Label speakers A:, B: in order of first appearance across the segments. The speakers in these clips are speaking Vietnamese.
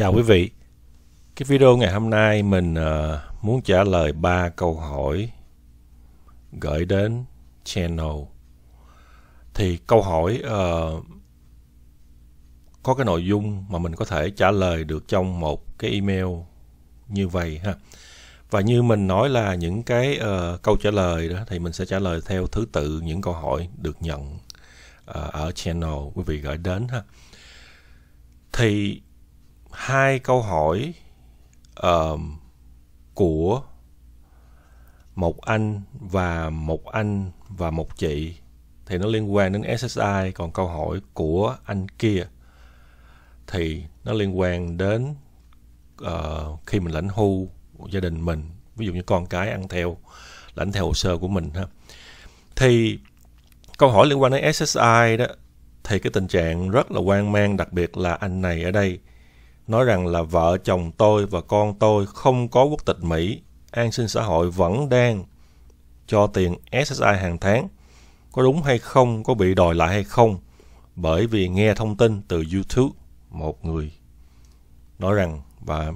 A: Chào quý vị. Cái video ngày hôm nay mình uh, muốn trả lời ba câu hỏi gửi đến channel. Thì câu hỏi uh, có cái nội dung mà mình có thể trả lời được trong một cái email như vậy ha. Và như mình nói là những cái uh, câu trả lời đó thì mình sẽ trả lời theo thứ tự những câu hỏi được nhận uh, ở channel quý vị gửi đến ha. Thì hai câu hỏi uh, của một anh và một anh và một chị thì nó liên quan đến SSI còn câu hỏi của anh kia thì nó liên quan đến uh, khi mình lãnh hưu gia đình mình ví dụ như con cái ăn theo lãnh theo hồ sơ của mình ha thì câu hỏi liên quan đến SSI đó thì cái tình trạng rất là quan mang đặc biệt là anh này ở đây nói rằng là vợ chồng tôi và con tôi không có quốc tịch Mỹ, an sinh xã hội vẫn đang cho tiền SSI hàng tháng. Có đúng hay không, có bị đòi lại hay không? Bởi vì nghe thông tin từ YouTube, một người nói rằng và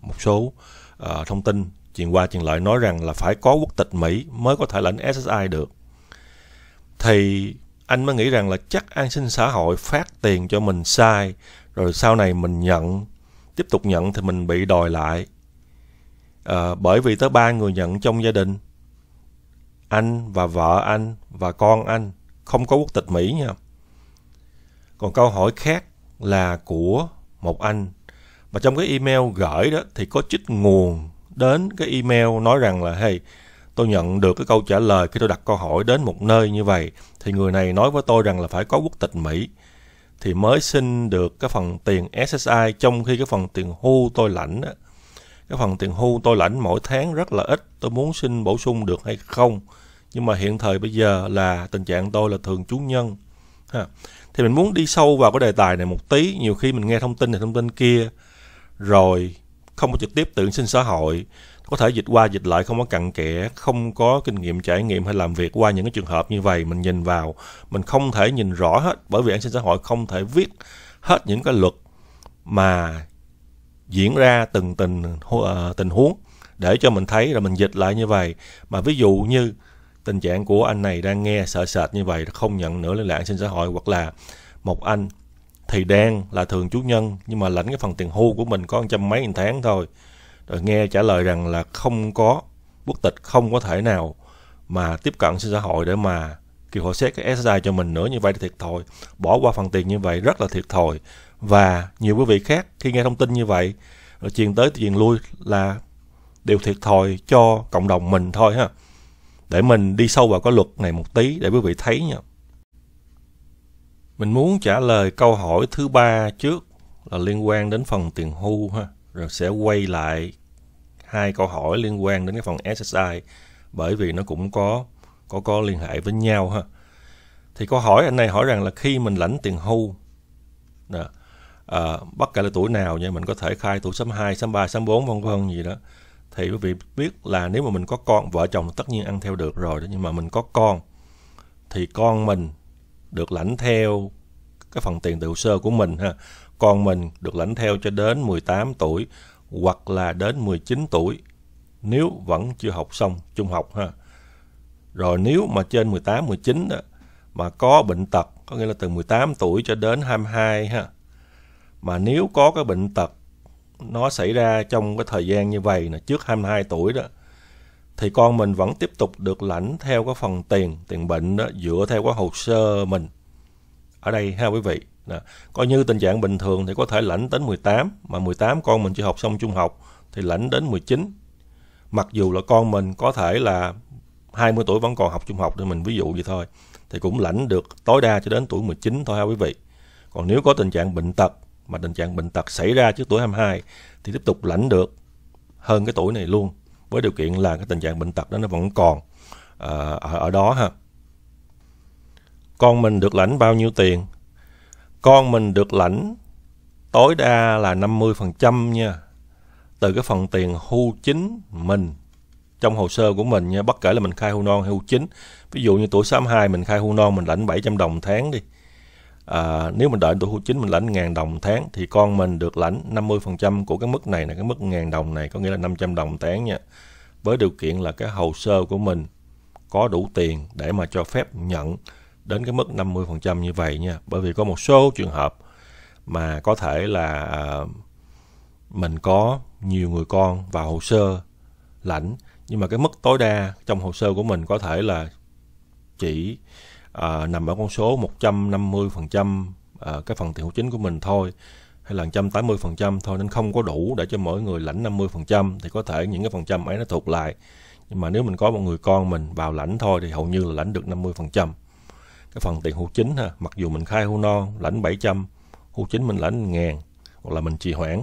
A: một số uh, thông tin truyền qua truyền lại nói rằng là phải có quốc tịch Mỹ mới có thể lãnh SSI được. Thì anh mới nghĩ rằng là chắc an sinh xã hội phát tiền cho mình sai rồi sau này mình nhận tiếp tục nhận thì mình bị đòi lại à, bởi vì tới ba người nhận trong gia đình anh và vợ anh và con anh không có quốc tịch mỹ nha còn câu hỏi khác là của một anh mà trong cái email gửi đó thì có chích nguồn đến cái email nói rằng là hey tôi nhận được cái câu trả lời khi tôi đặt câu hỏi đến một nơi như vậy thì người này nói với tôi rằng là phải có quốc tịch mỹ thì mới xin được cái phần tiền SSI trong khi cái phần tiền hưu tôi lãnh đó, cái phần tiền hưu tôi lãnh mỗi tháng rất là ít tôi muốn xin bổ sung được hay không nhưng mà hiện thời bây giờ là tình trạng tôi là thường trú nhân ha. thì mình muốn đi sâu vào cái đề tài này một tí nhiều khi mình nghe thông tin này thông tin kia rồi không có trực tiếp tự xin xã hội có thể dịch qua dịch lại không có cặn kẽ không có kinh nghiệm trải nghiệm hay làm việc qua những cái trường hợp như vậy mình nhìn vào mình không thể nhìn rõ hết bởi vì an sinh xã hội không thể viết hết những cái luật mà diễn ra từng tình ờ, tình huống để cho mình thấy là mình dịch lại như vậy mà ví dụ như tình trạng của anh này đang nghe sợ sệt như vậy không nhận nữa liên lạc an sinh xã hội hoặc là một anh thì đang là thường chủ nhân nhưng mà lãnh cái phần tiền hưu của mình có trăm mấy nghìn tháng thôi rồi nghe trả lời rằng là không có quốc tịch không có thể nào mà tiếp cận xã hội để mà kiểu họ xét cái SSI cho mình nữa như vậy thì thiệt thòi bỏ qua phần tiền như vậy rất là thiệt thòi và nhiều quý vị khác khi nghe thông tin như vậy rồi truyền tới truyền lui là đều thiệt thòi cho cộng đồng mình thôi ha để mình đi sâu vào cái luật này một tí để quý vị thấy nha mình muốn trả lời câu hỏi thứ ba trước là liên quan đến phần tiền hưu ha rồi sẽ quay lại hai câu hỏi liên quan đến cái phần SSI bởi vì nó cũng có có có liên hệ với nhau ha. Thì câu hỏi anh này hỏi rằng là khi mình lãnh tiền hưu à, bất kể là tuổi nào nha mình có thể khai tuổi số 2, số 3, số 4 vân vân gì đó thì quý vị biết là nếu mà mình có con vợ chồng tất nhiên ăn theo được rồi đó, nhưng mà mình có con thì con mình được lãnh theo cái phần tiền từ sơ của mình ha con mình được lãnh theo cho đến 18 tuổi hoặc là đến 19 tuổi nếu vẫn chưa học xong trung học ha. Rồi nếu mà trên 18 19 đó, mà có bệnh tật, có nghĩa là từ 18 tuổi cho đến 22 ha. Mà nếu có cái bệnh tật nó xảy ra trong cái thời gian như vậy là trước 22 tuổi đó thì con mình vẫn tiếp tục được lãnh theo cái phần tiền tiền bệnh đó dựa theo cái hồ sơ mình ở đây ha quý vị Nè, coi như tình trạng bình thường thì có thể lãnh đến 18, mà 18 con mình chưa học xong trung học thì lãnh đến 19. Mặc dù là con mình có thể là 20 tuổi vẫn còn học trung học thì mình ví dụ vậy thôi thì cũng lãnh được tối đa cho đến tuổi 19 thôi ha quý vị. Còn nếu có tình trạng bệnh tật mà tình trạng bệnh tật xảy ra trước tuổi 22 thì tiếp tục lãnh được hơn cái tuổi này luôn với điều kiện là cái tình trạng bệnh tật đó nó vẫn còn à, ở, ở đó ha. Con mình được lãnh bao nhiêu tiền con mình được lãnh tối đa là 50% nha. Từ cái phần tiền hưu chính mình trong hồ sơ của mình nha, bất kể là mình khai hưu non hay hưu chính. Ví dụ như tuổi 62 mình khai hưu non mình lãnh 700 đồng tháng đi. À, nếu mình đợi tuổi hưu chính mình lãnh 1 đồng tháng thì con mình được lãnh 50% của cái mức này là cái mức 1 đồng này có nghĩa là 500 đồng tháng nha. Với điều kiện là cái hồ sơ của mình có đủ tiền để mà cho phép nhận đến cái mức 50% như vậy nha bởi vì có một số trường hợp mà có thể là à, mình có nhiều người con vào hồ sơ lãnh nhưng mà cái mức tối đa trong hồ sơ của mình có thể là chỉ uh, nằm ở con số 150% uh, à, cái phần tiền hữu chính của mình thôi hay là 180% thôi nên không có đủ để cho mỗi người lãnh 50% thì có thể những cái phần trăm ấy nó thuộc lại nhưng mà nếu mình có một người con mình vào lãnh thôi thì hầu như là lãnh được 50% cái phần tiền hưu chính ha mặc dù mình khai hưu non lãnh 700 hưu chính mình lãnh ngàn hoặc là mình trì hoãn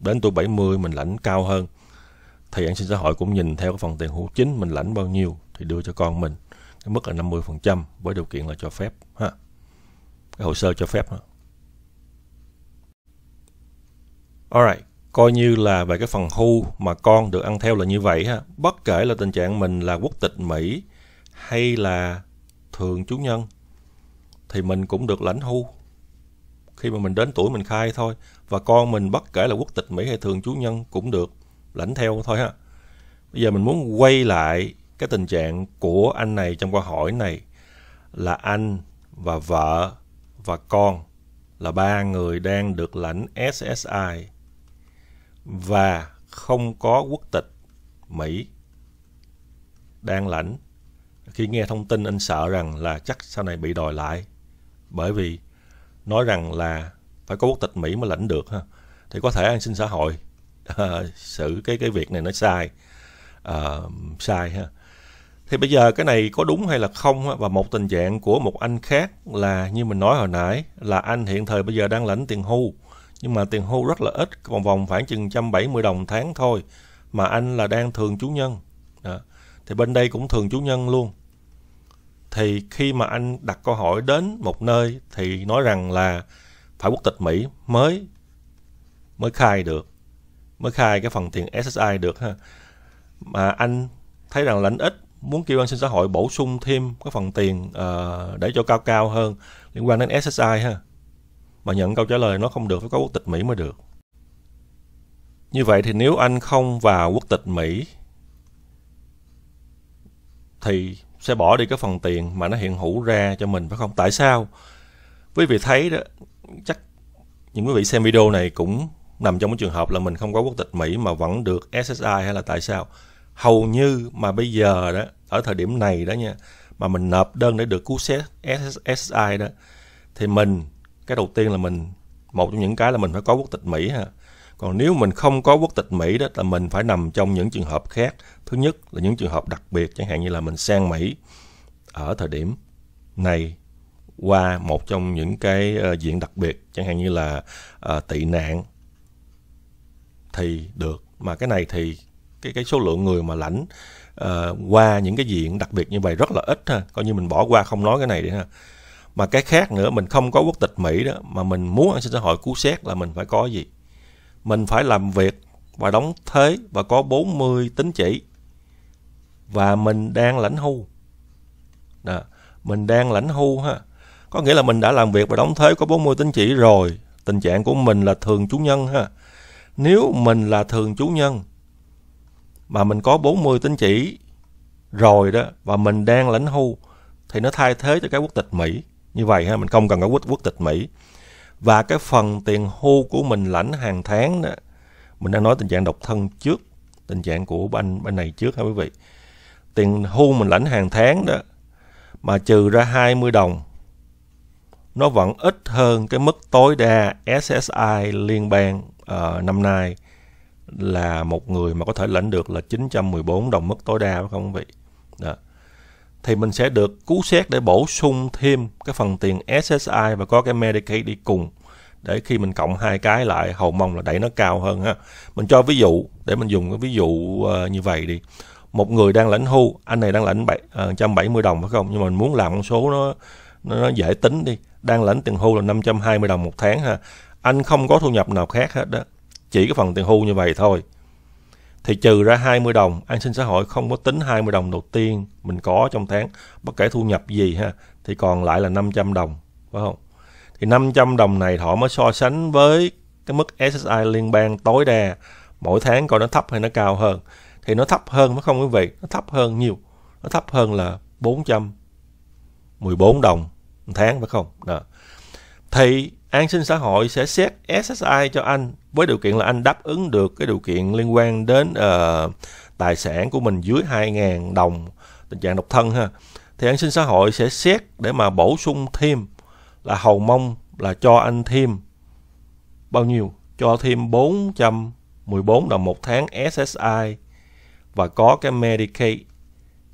A: đến tuổi 70 mình lãnh cao hơn thì an sinh xã hội cũng nhìn theo cái phần tiền hưu chính mình lãnh bao nhiêu thì đưa cho con mình cái mức là 50% với điều kiện là cho phép ha cái hồ sơ cho phép ha alright coi như là về cái phần hưu mà con được ăn theo là như vậy ha bất kể là tình trạng mình là quốc tịch Mỹ hay là thường chủ nhân thì mình cũng được lãnh hưu khi mà mình đến tuổi mình khai thôi và con mình bất kể là quốc tịch Mỹ hay thường chú nhân cũng được lãnh theo thôi ha bây giờ mình muốn quay lại cái tình trạng của anh này trong câu hỏi này là anh và vợ và con là ba người đang được lãnh SSI và không có quốc tịch Mỹ đang lãnh khi nghe thông tin anh sợ rằng là chắc sau này bị đòi lại bởi vì nói rằng là phải có quốc tịch Mỹ mới lãnh được ha thì có thể an sinh xã hội à, xử ờ, cái cái việc này nó sai à, sai ha thì bây giờ cái này có đúng hay là không và một tình trạng của một anh khác là như mình nói hồi nãy là anh hiện thời bây giờ đang lãnh tiền hưu nhưng mà tiền hưu rất là ít vòng vòng khoảng chừng 170 đồng tháng thôi mà anh là đang thường trú nhân đó. À thì bên đây cũng thường chủ nhân luôn thì khi mà anh đặt câu hỏi đến một nơi thì nói rằng là phải quốc tịch Mỹ mới mới khai được mới khai cái phần tiền SSI được ha mà anh thấy rằng lãnh ít muốn kêu an sinh xã hội bổ sung thêm cái phần tiền uh, để cho cao cao hơn liên quan đến SSI ha mà nhận câu trả lời nó không được phải có quốc tịch Mỹ mới được như vậy thì nếu anh không vào quốc tịch Mỹ thì sẽ bỏ đi cái phần tiền mà nó hiện hữu ra cho mình phải không? Tại sao? Quý vị thấy đó, chắc những quý vị xem video này cũng nằm trong cái trường hợp là mình không có quốc tịch Mỹ mà vẫn được SSI hay là tại sao? Hầu như mà bây giờ đó, ở thời điểm này đó nha, mà mình nộp đơn để được cứu xét SSI đó, thì mình, cái đầu tiên là mình, một trong những cái là mình phải có quốc tịch Mỹ ha còn nếu mình không có quốc tịch Mỹ đó là mình phải nằm trong những trường hợp khác. Thứ nhất là những trường hợp đặc biệt, chẳng hạn như là mình sang Mỹ ở thời điểm này qua một trong những cái uh, diện đặc biệt, chẳng hạn như là uh, tị nạn thì được. Mà cái này thì cái cái số lượng người mà lãnh uh, qua những cái diện đặc biệt như vậy rất là ít ha. Coi như mình bỏ qua không nói cái này đi ha mà cái khác nữa mình không có quốc tịch Mỹ đó mà mình muốn an sinh xã hội cứu xét là mình phải có gì mình phải làm việc và đóng thế và có 40 tín chỉ và mình đang lãnh hưu đó. mình đang lãnh hưu ha có nghĩa là mình đã làm việc và đóng thế có 40 tín chỉ rồi tình trạng của mình là thường chủ nhân ha nếu mình là thường chủ nhân mà mình có 40 tín chỉ rồi đó và mình đang lãnh hưu thì nó thay thế cho cái quốc tịch Mỹ như vậy ha mình không cần có quốc quốc tịch Mỹ và cái phần tiền hưu của mình lãnh hàng tháng đó mình đang nói tình trạng độc thân trước tình trạng của bên bên này trước ha quý vị tiền hưu mình lãnh hàng tháng đó mà trừ ra 20 đồng nó vẫn ít hơn cái mức tối đa SSI liên bang uh, năm nay là một người mà có thể lãnh được là 914 đồng mức tối đa phải không quý vị? thì mình sẽ được cứu xét để bổ sung thêm cái phần tiền SSI và có cái Medicaid đi cùng để khi mình cộng hai cái lại hầu mong là đẩy nó cao hơn ha mình cho ví dụ để mình dùng cái ví dụ uh, như vậy đi một người đang lãnh hưu anh này đang lãnh 7, uh, 170 đồng phải không nhưng mà mình muốn làm con số nó nó dễ tính đi đang lãnh tiền hưu là 520 đồng một tháng ha anh không có thu nhập nào khác hết đó chỉ cái phần tiền hưu như vậy thôi thì trừ ra 20 đồng an sinh xã hội không có tính 20 đồng đầu tiên mình có trong tháng bất kể thu nhập gì ha thì còn lại là 500 đồng phải không thì 500 đồng này thọ mới so sánh với cái mức SSI liên bang tối đa mỗi tháng coi nó thấp hay nó cao hơn thì nó thấp hơn phải không quý vị nó thấp hơn nhiều nó thấp hơn là 400 14 đồng một tháng phải không đó thì an sinh xã hội sẽ xét SSI cho anh với điều kiện là anh đáp ứng được cái điều kiện liên quan đến uh, tài sản của mình dưới 2.000 đồng tình trạng độc thân ha thì an sinh xã hội sẽ xét để mà bổ sung thêm là hầu mong là cho anh thêm bao nhiêu cho thêm 414 đồng một tháng SSI và có cái Medicaid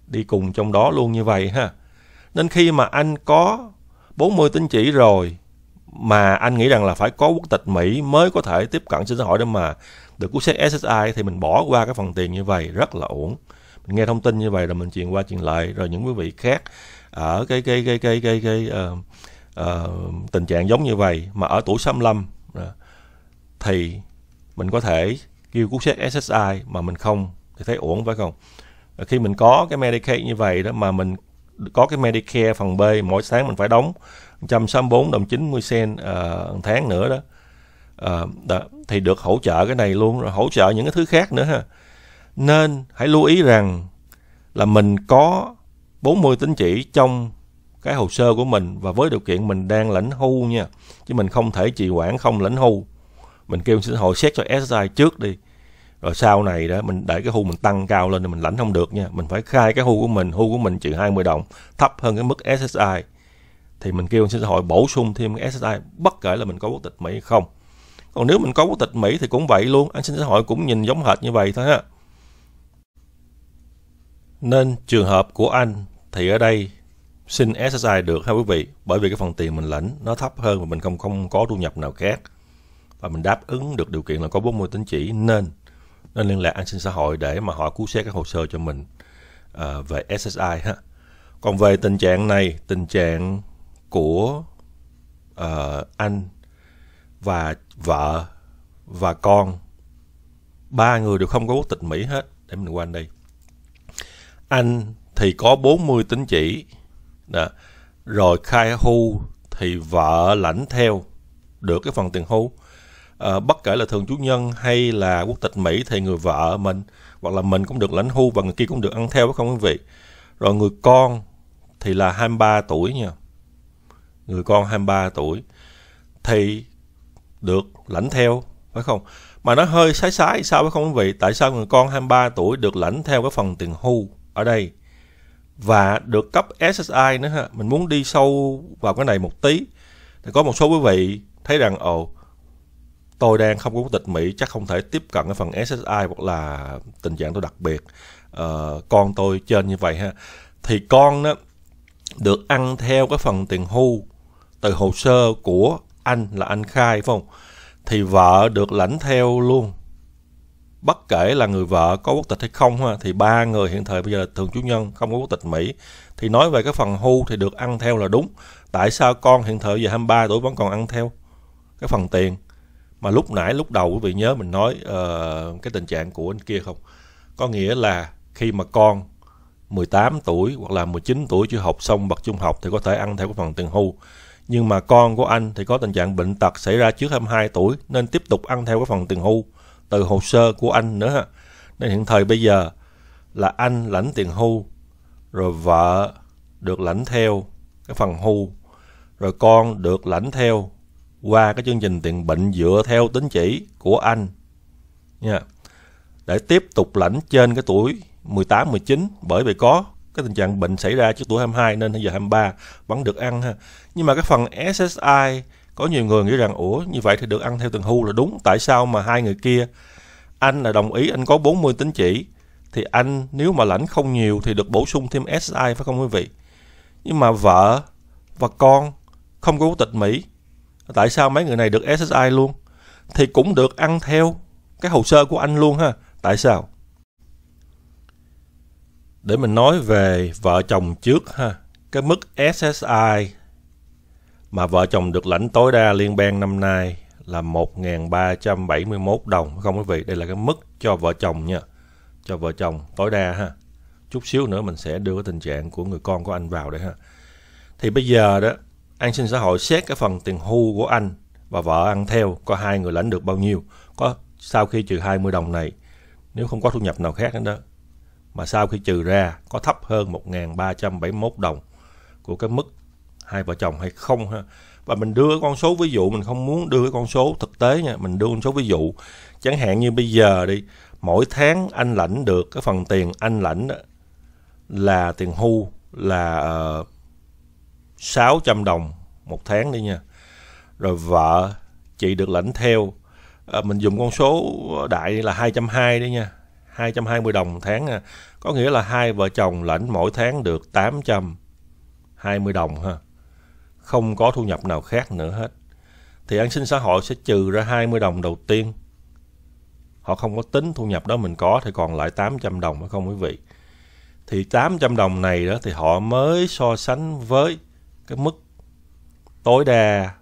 A: đi cùng trong đó luôn như vậy ha nên khi mà anh có 40 tín chỉ rồi mà anh nghĩ rằng là phải có quốc tịch Mỹ mới có thể tiếp cận trên xã hội để mà được cuốn xét SSI thì mình bỏ qua cái phần tiền như vậy rất là uổng mình nghe thông tin như vậy rồi mình truyền qua truyền lại rồi những quý vị khác ở cái cái cái cái cái cái, uh, uh, tình trạng giống như vậy mà ở tuổi 65 uh, ờ, thì mình có thể kêu cuốn xét SSI mà mình không thì thấy uổng phải không khi mình có cái Medicaid như vậy đó mà mình có cái Medicare phần B mỗi sáng mình phải đóng 164 đồng 90 sen uh, tháng nữa đó. Uh, đó thì được hỗ trợ cái này luôn rồi hỗ trợ những cái thứ khác nữa ha. Nên hãy lưu ý rằng là mình có 40 tín chỉ trong cái hồ sơ của mình và với điều kiện mình đang lãnh hưu nha chứ mình không thể trì hoãn không lãnh hưu mình kêu xin hội xét cho SSI trước đi rồi sau này đó mình để cái hưu mình tăng cao lên thì mình lãnh không được nha mình phải khai cái hưu của mình hưu của mình trừ 20 đồng thấp hơn cái mức SSI thì mình kêu xin xã hội bổ sung thêm SSI bất kể là mình có quốc tịch Mỹ hay không còn nếu mình có quốc tịch Mỹ thì cũng vậy luôn Anh xin xã hội cũng nhìn giống hệt như vậy thôi ha nên trường hợp của anh thì ở đây xin SSI được ha quý vị bởi vì cái phần tiền mình lãnh nó thấp hơn và mình không không có thu nhập nào khác và mình đáp ứng được điều kiện là có 40 tính chỉ nên nên liên lạc anh xin xã hội để mà họ cứu xét các hồ sơ cho mình à, về SSI ha còn về tình trạng này tình trạng của uh, anh và vợ và con ba người đều không có quốc tịch Mỹ hết để mình quanh đây anh thì có 40 tín chỉ đó. rồi khai hưu thì vợ lãnh theo được cái phần tiền hưu à, bất kể là thường chủ nhân hay là quốc tịch Mỹ thì người vợ mình hoặc là mình cũng được lãnh hưu và người kia cũng được ăn theo phải không quý vị rồi người con thì là 23 tuổi nha người con 23 tuổi thì được lãnh theo phải không mà nó hơi sái sái sao phải không quý vị tại sao người con 23 tuổi được lãnh theo cái phần tiền hưu ở đây và được cấp SSI nữa ha mình muốn đi sâu vào cái này một tí thì có một số quý vị thấy rằng ồ tôi đang không có quốc tịch Mỹ chắc không thể tiếp cận cái phần SSI hoặc là tình trạng tôi đặc biệt uh, con tôi trên như vậy ha thì con đó được ăn theo cái phần tiền hưu từ hồ sơ của anh là anh khai phải không thì vợ được lãnh theo luôn bất kể là người vợ có quốc tịch hay không ha thì ba người hiện thời bây giờ là thường chủ nhân không có quốc tịch Mỹ thì nói về cái phần hưu thì được ăn theo là đúng tại sao con hiện thời giờ 23 tuổi vẫn còn ăn theo cái phần tiền mà lúc nãy lúc đầu quý vị nhớ mình nói uh, cái tình trạng của anh kia không có nghĩa là khi mà con 18 tuổi hoặc là 19 tuổi chưa học xong bậc trung học thì có thể ăn theo cái phần tiền hưu nhưng mà con của anh thì có tình trạng bệnh tật xảy ra trước 22 tuổi nên tiếp tục ăn theo cái phần tiền hưu từ hồ sơ của anh nữa. Nên hiện thời bây giờ là anh lãnh tiền hưu, rồi vợ được lãnh theo cái phần hưu, rồi con được lãnh theo qua cái chương trình tiền bệnh dựa theo tính chỉ của anh. Nha. Để tiếp tục lãnh trên cái tuổi 18 19 bởi vì có cái tình trạng bệnh xảy ra trước tuổi 22 nên bây giờ 23 vẫn được ăn ha. Nhưng mà cái phần SSI có nhiều người nghĩ rằng ủa như vậy thì được ăn theo từng hưu là đúng tại sao mà hai người kia anh là đồng ý anh có 40 tính chỉ thì anh nếu mà lãnh không nhiều thì được bổ sung thêm SSI phải không quý vị nhưng mà vợ và con không có quốc tịch Mỹ tại sao mấy người này được SSI luôn thì cũng được ăn theo cái hồ sơ của anh luôn ha tại sao để mình nói về vợ chồng trước ha cái mức SSI mà vợ chồng được lãnh tối đa liên bang năm nay là 1.371 đồng không quý vị đây là cái mức cho vợ chồng nha cho vợ chồng tối đa ha chút xíu nữa mình sẽ đưa cái tình trạng của người con của anh vào đây ha thì bây giờ đó an sinh xã hội xét cái phần tiền hưu của anh và vợ ăn theo có hai người lãnh được bao nhiêu có sau khi trừ 20 đồng này nếu không có thu nhập nào khác nữa đó mà sau khi trừ ra có thấp hơn 1.371 đồng của cái mức hai vợ chồng hay không ha và mình đưa con số ví dụ mình không muốn đưa con số thực tế nha mình đưa con số ví dụ chẳng hạn như bây giờ đi mỗi tháng anh lãnh được cái phần tiền anh lãnh đó là tiền hưu là ờ, uh, 600 đồng một tháng đi nha rồi vợ chị được lãnh theo uh, mình dùng con số đại là 220 đi nha 220 đồng tháng ha. Có nghĩa là hai vợ chồng lãnh mỗi tháng được 820 đồng ha. Không có thu nhập nào khác nữa hết. Thì an sinh xã hội sẽ trừ ra 20 đồng đầu tiên. Họ không có tính thu nhập đó mình có thì còn lại 800 đồng phải không quý vị? Thì 800 đồng này đó thì họ mới so sánh với cái mức tối đa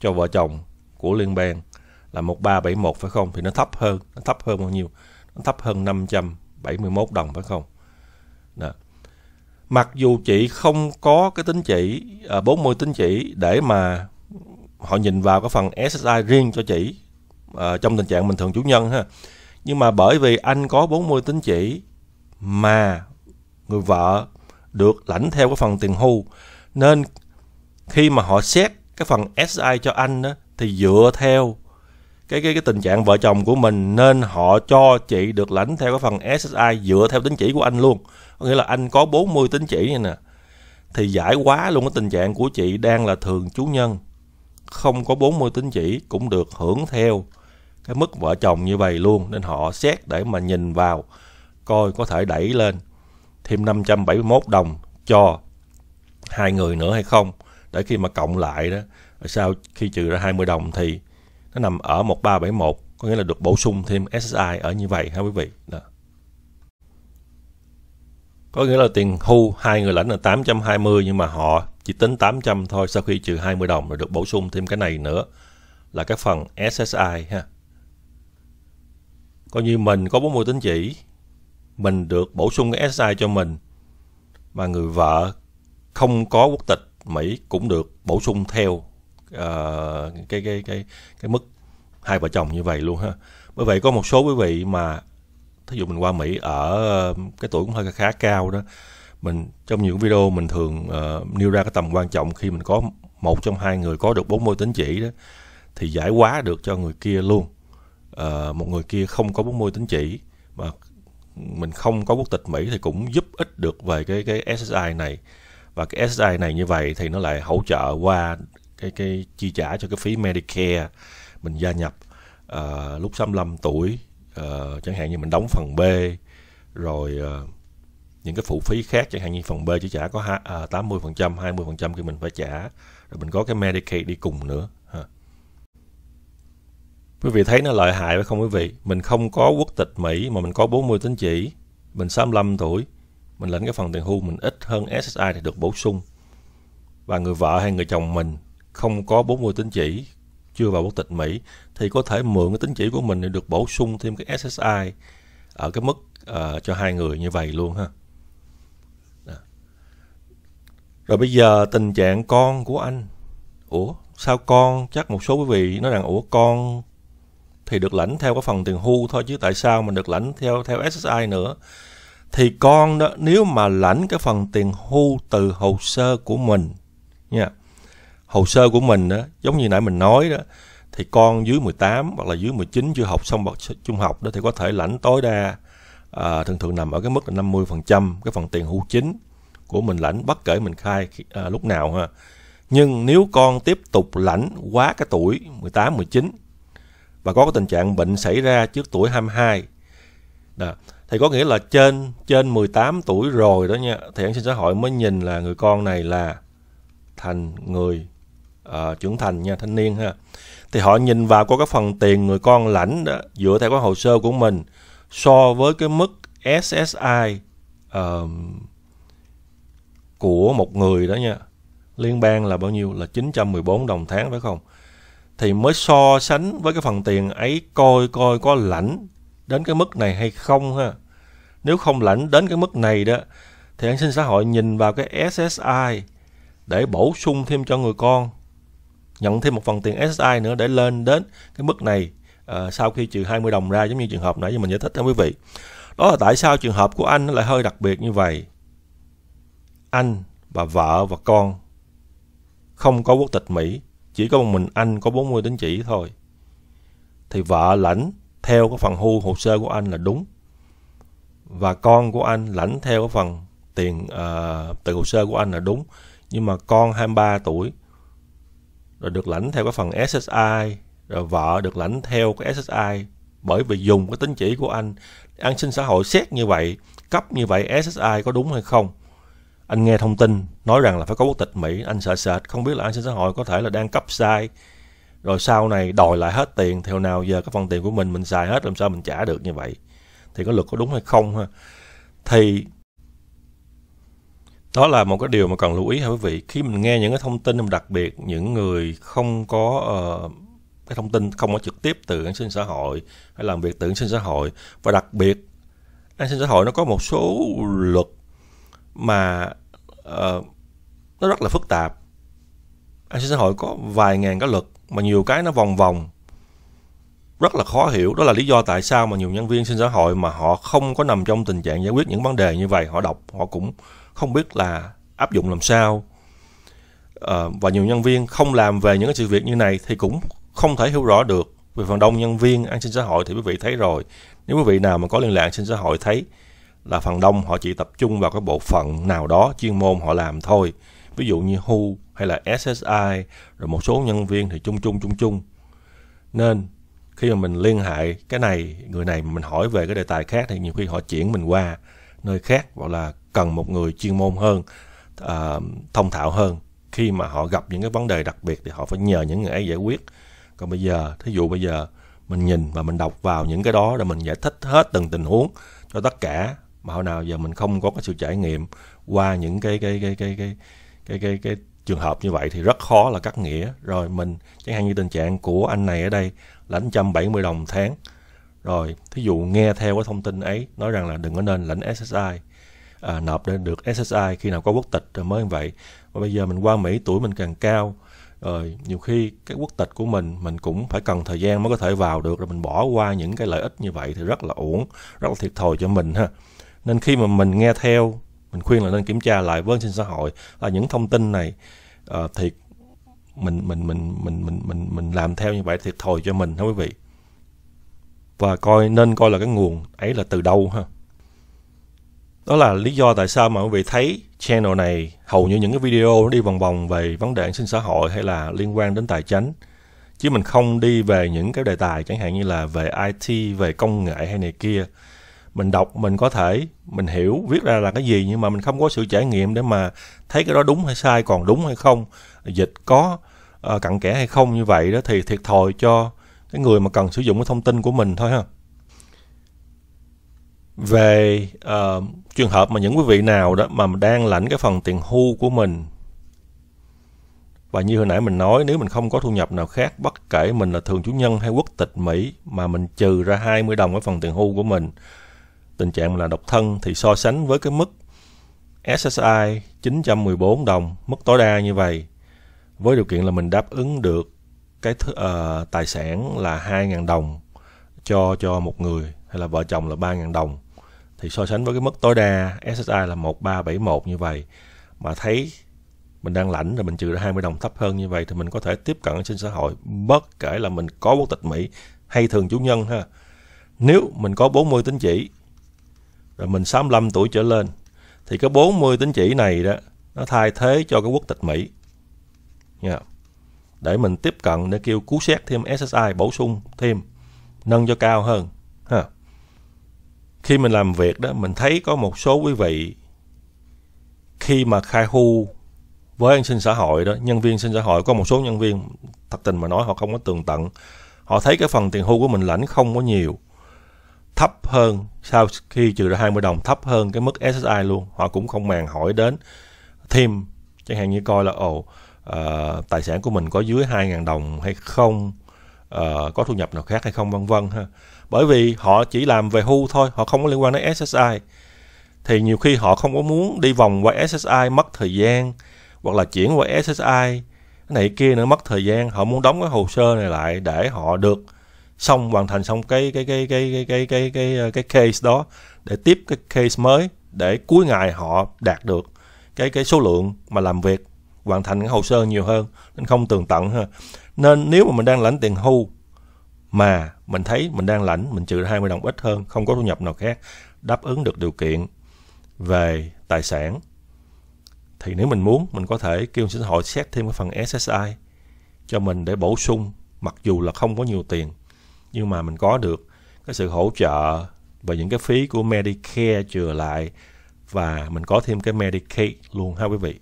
A: cho vợ chồng của liên bang là 1371 phải không? Thì nó thấp hơn, nó thấp hơn bao nhiêu? thấp hơn 571 đồng phải không? Đó. Mặc dù chị không có cái tính chỉ, à, bốn mươi tính chỉ để mà họ nhìn vào cái phần SSI riêng cho chị à, trong tình trạng bình thường chủ nhân ha. Nhưng mà bởi vì anh có 40 tính chỉ mà người vợ được lãnh theo cái phần tiền hưu nên khi mà họ xét cái phần SI cho anh đó, thì dựa theo cái cái cái tình trạng vợ chồng của mình nên họ cho chị được lãnh theo cái phần SSI dựa theo tính chỉ của anh luôn có nghĩa là anh có 40 tính chỉ này nè thì giải quá luôn cái tình trạng của chị đang là thường chú nhân không có 40 tính chỉ cũng được hưởng theo cái mức vợ chồng như vậy luôn nên họ xét để mà nhìn vào coi có thể đẩy lên thêm 571 đồng cho hai người nữa hay không để khi mà cộng lại đó sau khi trừ ra 20 đồng thì nó nằm ở 1371 có nghĩa là được bổ sung thêm SSI ở như vậy ha quý vị đó. có nghĩa là tiền thu hai người lãnh là 820 nhưng mà họ chỉ tính 800 thôi sau khi trừ 20 đồng rồi được bổ sung thêm cái này nữa là các phần SSI ha coi như mình có 40 tính chỉ mình được bổ sung cái SSI cho mình mà người vợ không có quốc tịch Mỹ cũng được bổ sung theo Ờ, cái cái cái cái mức hai vợ chồng như vậy luôn ha bởi vậy có một số quý vị mà thí dụ mình qua mỹ ở cái tuổi cũng hơi khá cao đó mình trong những video mình thường uh, nêu ra cái tầm quan trọng khi mình có một trong hai người có được bốn môi tính chỉ đó thì giải quá được cho người kia luôn uh, một người kia không có bốn môi tính chỉ mà mình không có quốc tịch mỹ thì cũng giúp ích được về cái cái SSI này và cái SSI này như vậy thì nó lại hỗ trợ qua cái cái chi trả cho cái phí Medicare mình gia nhập uh, lúc 65 tuổi uh, chẳng hạn như mình đóng phần B rồi uh, những cái phụ phí khác chẳng hạn như phần B chỉ trả có 80% 20% à, khi mình phải trả rồi mình có cái Medicaid đi cùng nữa ha. Quý vị thấy nó lợi hại phải không quý vị? Mình không có quốc tịch Mỹ mà mình có 40 tín chỉ, mình 65 tuổi, mình lãnh cái phần tiền hưu mình ít hơn SSI thì được bổ sung. Và người vợ hay người chồng mình không có 40 tín chỉ chưa vào quốc tịch Mỹ thì có thể mượn cái tín chỉ của mình để được bổ sung thêm cái SSI ở cái mức uh, cho hai người như vậy luôn ha. Đó. Rồi bây giờ tình trạng con của anh. Ủa sao con chắc một số quý vị nói rằng ủa con thì được lãnh theo cái phần tiền hưu thôi chứ tại sao mình được lãnh theo theo SSI nữa? Thì con đó nếu mà lãnh cái phần tiền hưu từ hồ sơ của mình nha. Yeah hồ sơ của mình đó, giống như nãy mình nói đó thì con dưới 18 hoặc là dưới 19 chưa học xong bậc trung học đó thì có thể lãnh tối đa à, thường thường nằm ở cái mức là 50% cái phần tiền hưu chính của mình lãnh bất kể mình khai à, lúc nào ha. Nhưng nếu con tiếp tục lãnh quá cái tuổi 18 19 và có cái tình trạng bệnh xảy ra trước tuổi 22 đó, thì có nghĩa là trên trên 18 tuổi rồi đó nha thì an sinh xã hội mới nhìn là người con này là thành người uh, trưởng thành nha thanh niên ha thì họ nhìn vào có cái phần tiền người con lãnh đó, dựa theo cái hồ sơ của mình so với cái mức SSI uh, của một người đó nha liên bang là bao nhiêu là 914 đồng tháng phải không thì mới so sánh với cái phần tiền ấy coi coi có lãnh đến cái mức này hay không ha nếu không lãnh đến cái mức này đó thì an sinh xã hội nhìn vào cái SSI để bổ sung thêm cho người con nhận thêm một phần tiền SSI nữa để lên đến cái mức này uh, sau khi trừ 20 đồng ra giống như trường hợp nãy giờ mình giải thích cho quý vị đó là tại sao trường hợp của anh nó lại hơi đặc biệt như vậy anh và vợ và con không có quốc tịch Mỹ chỉ có một mình anh có 40 tín chỉ thôi thì vợ lãnh theo cái phần hưu hồ sơ của anh là đúng và con của anh lãnh theo cái phần tiền uh, từ hồ sơ của anh là đúng nhưng mà con 23 tuổi rồi được lãnh theo cái phần SSI rồi vợ được lãnh theo cái SSI bởi vì dùng cái tính chỉ của anh an sinh xã hội xét như vậy cấp như vậy SSI có đúng hay không anh nghe thông tin nói rằng là phải có quốc tịch Mỹ anh sợ sệt không biết là an sinh xã hội có thể là đang cấp sai rồi sau này đòi lại hết tiền theo nào giờ cái phần tiền của mình mình xài hết làm sao mình trả được như vậy thì có luật có đúng hay không ha thì đó là một cái điều mà cần lưu ý hả quý vị khi mình nghe những cái thông tin đặc biệt những người không có uh, cái thông tin không có trực tiếp từ an sinh xã hội hay làm việc từ an sinh xã hội và đặc biệt an sinh xã hội nó có một số luật mà uh, nó rất là phức tạp an sinh xã hội có vài ngàn cái luật mà nhiều cái nó vòng vòng rất là khó hiểu đó là lý do tại sao mà nhiều nhân viên sinh xã hội mà họ không có nằm trong tình trạng giải quyết những vấn đề như vậy họ đọc họ cũng không biết là áp dụng làm sao à, và nhiều nhân viên không làm về những cái sự việc như này thì cũng không thể hiểu rõ được về phần đông nhân viên an sinh xã hội thì quý vị thấy rồi nếu quý vị nào mà có liên lạc an sinh xã hội thấy là phần đông họ chỉ tập trung vào cái bộ phận nào đó chuyên môn họ làm thôi ví dụ như Hu hay là SSI rồi một số nhân viên thì chung chung chung chung nên khi mà mình liên hệ cái này người này mình hỏi về cái đề tài khác thì nhiều khi họ chuyển mình qua nơi khác hoặc là cần một người chuyên môn hơn à, thông thạo hơn khi mà họ gặp những cái vấn đề đặc biệt thì họ phải nhờ những người ấy giải quyết còn bây giờ thí dụ bây giờ mình nhìn và mình đọc vào những cái đó để mình giải thích hết từng tình huống cho tất cả mà hồi nào giờ mình không có cái sự trải nghiệm qua những cái cái cái cái cái cái cái, cái trường hợp như vậy thì rất khó là cắt nghĩa rồi mình chẳng hạn như tình trạng của anh này ở đây lãnh 170 đồng tháng rồi thí dụ nghe theo cái thông tin ấy nói rằng là đừng có nên lãnh SSI à, nộp để được SSI khi nào có quốc tịch rồi mới như vậy và bây giờ mình qua Mỹ tuổi mình càng cao rồi nhiều khi cái quốc tịch của mình mình cũng phải cần thời gian mới có thể vào được rồi mình bỏ qua những cái lợi ích như vậy thì rất là uổng rất là thiệt thòi cho mình ha nên khi mà mình nghe theo mình khuyên là nên kiểm tra lại với sinh xã hội là những thông tin này uh, à, thiệt mình mình mình mình mình mình mình làm theo như vậy thiệt thòi cho mình thưa quý vị và coi nên coi là cái nguồn ấy là từ đâu ha đó là lý do tại sao mà quý vị thấy channel này hầu như những cái video đi vòng vòng về vấn đề an sinh xã hội hay là liên quan đến tài chính. Chứ mình không đi về những cái đề tài chẳng hạn như là về IT, về công nghệ hay này kia. Mình đọc, mình có thể, mình hiểu, viết ra là cái gì nhưng mà mình không có sự trải nghiệm để mà thấy cái đó đúng hay sai, còn đúng hay không, dịch có ờ, cặn kẽ hay không như vậy đó thì thiệt thòi cho cái người mà cần sử dụng cái thông tin của mình thôi ha về uh, trường hợp mà những quý vị nào đó mà đang lãnh cái phần tiền hưu của mình và như hồi nãy mình nói nếu mình không có thu nhập nào khác bất kể mình là thường chủ nhân hay quốc tịch Mỹ mà mình trừ ra 20 đồng cái phần tiền hưu của mình tình trạng là độc thân thì so sánh với cái mức SSI 914 đồng mức tối đa như vậy với điều kiện là mình đáp ứng được cái th- uh, ờ, tài sản là 2.000 đồng cho cho một người hay là vợ chồng là 3.000 đồng thì so sánh với cái mức tối đa SSI là 1371 như vậy mà thấy mình đang lãnh rồi mình trừ ra 20 đồng thấp hơn như vậy thì mình có thể tiếp cận sinh xã hội bất kể là mình có quốc tịch Mỹ hay thường chủ nhân ha. Nếu mình có 40 tín chỉ rồi mình 65 tuổi trở lên thì cái 40 tín chỉ này đó nó thay thế cho cái quốc tịch Mỹ. Nha. Để mình tiếp cận để kêu cứu xét thêm SSI bổ sung thêm nâng cho cao hơn ha khi mình làm việc đó mình thấy có một số quý vị khi mà khai hu với an sinh xã hội đó nhân viên sinh xã hội có một số nhân viên thật tình mà nói họ không có tường tận họ thấy cái phần tiền hưu của mình lãnh không có nhiều thấp hơn sau khi trừ ra 20 đồng thấp hơn cái mức SSI luôn họ cũng không màng hỏi đến thêm chẳng hạn như coi là ồ uh, tài sản của mình có dưới 2.000 đồng hay không uh, có thu nhập nào khác hay không vân vân ha bởi vì họ chỉ làm về hu thôi họ không có liên quan đến ssi thì nhiều khi họ không có muốn đi vòng qua ssi mất thời gian hoặc là chuyển qua ssi cái này kia nữa mất thời gian họ muốn đóng cái hồ sơ này lại để họ được xong hoàn thành xong cái cái cái cái cái cái cái cái, cái case đó để tiếp cái case mới để cuối ngày họ đạt được cái cái số lượng mà làm việc hoàn thành cái hồ sơ nhiều hơn nên không tường tận ha nên nếu mà mình đang lãnh tiền hưu mà mình thấy mình đang lãnh mình trừ 20 đồng ít hơn không có thu nhập nào khác đáp ứng được điều kiện về tài sản thì nếu mình muốn mình có thể kêu xã hội xét thêm cái phần SSI cho mình để bổ sung mặc dù là không có nhiều tiền nhưng mà mình có được cái sự hỗ trợ và những cái phí của Medicare trừ lại và mình có thêm cái Medicaid luôn ha quý vị.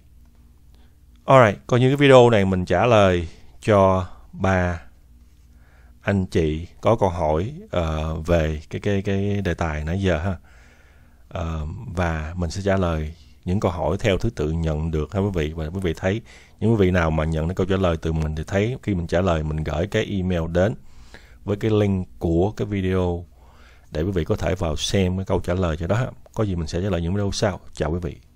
A: Alright, coi như cái video này mình trả lời cho ba anh chị có câu hỏi uh, về cái cái cái đề tài nãy giờ ha uh, và mình sẽ trả lời những câu hỏi theo thứ tự nhận được ha quý vị và quý vị thấy những quý vị nào mà nhận được câu trả lời từ mình thì thấy khi mình trả lời mình gửi cái email đến với cái link của cái video để quý vị có thể vào xem cái câu trả lời cho đó ha. có gì mình sẽ trả lời những video sau chào quý vị